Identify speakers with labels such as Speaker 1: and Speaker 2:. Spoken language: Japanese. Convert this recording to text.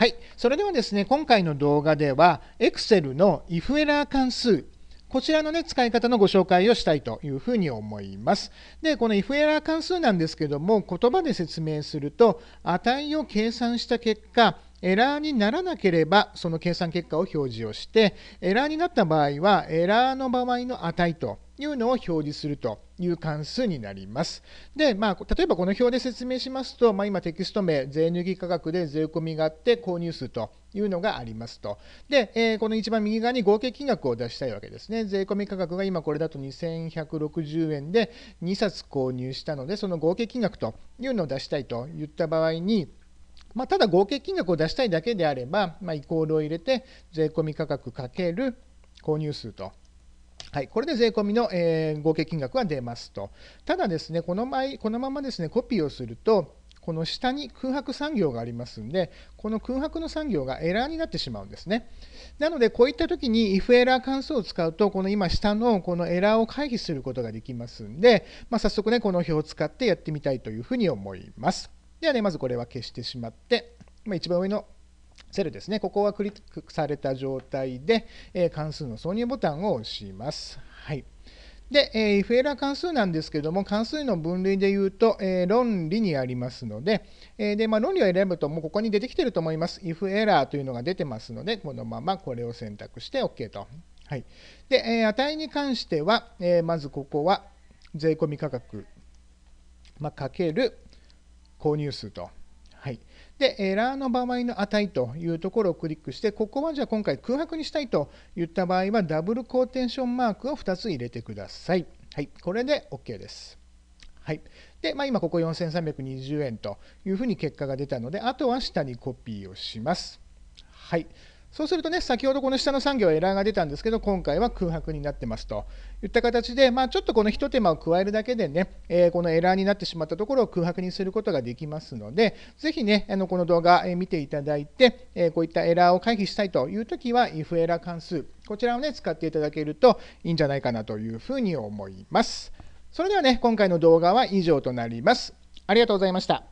Speaker 1: はい、それではですね、今回の動画では、Excel の if エラー関数、こちらのね、使い方のご紹介をしたいというふうに思います。で、この if エラー関数なんですけども、言葉で説明すると、値を計算した結果、エラーにならなければその計算結果を表示をしてエラーになった場合はエラーの場合の値というのを表示するという関数になります。で、まあ、例えばこの表で説明しますと、まあ、今テキスト名、税抜き価格で税込みがあって購入数というのがありますと。で、えー、この一番右側に合計金額を出したいわけですね。税込み価格が今これだと2160円で2冊購入したので、その合計金額というのを出したいといった場合に、まあ、ただ合計金額を出したいだけであれば、まあ、イコールを入れて税込価格かける購入数と。はい、これで税込みの、えー、合計金額は出ますと。ただですね、この前このままですね、コピーをすると、この下に空白産業がありますんで、この空白の産業がエラーになってしまうんですね。なので、こういった時に if エラー関数を使うと、この今下のこのエラーを回避することができますんで、まあ、早速ね、この表を使ってやってみたいというふうに思います。ではね、まずこれは消してしまって、まあ、一番上のセルですね、ここはクリックされた状態で、えー、関数の挿入ボタンを押します。はい。で、えー、if エラー関数なんですけども、関数の分類で言うと、えー、論理にありますので、えー、で、まあ、論理を選ぶと、もうここに出てきてると思います。if エラーというのが出てますので、このままこれを選択して OK と。はい。で、えー、値に関しては、えまずここは税込み価格、まあ、かける、購入数と。はい、でエラーの場合の値というところをクリックしてここはじゃあ今回空白にしたいと言った場合はダブルコーテンションマークを2つ入れてください。はい、これで OK です。はい、で、まあ、今ここ4320円というふうに結果が出たのであとは下にコピーをします。はいそうするとね、先ほどこの下の産業はエラーが出たんですけど、今回は空白になってますといった形で、まあ、ちょっとこの一手間を加えるだけでね、えー、このエラーになってしまったところを空白にすることができますので、ぜひね、あのこの動画見ていただいて、えー、こういったエラーを回避したいというときは、if エラー関数、こちらをね、使っていただけるといいんじゃないかなというふうに思います。それではね、今回の動画は以上となります。ありがとうございました。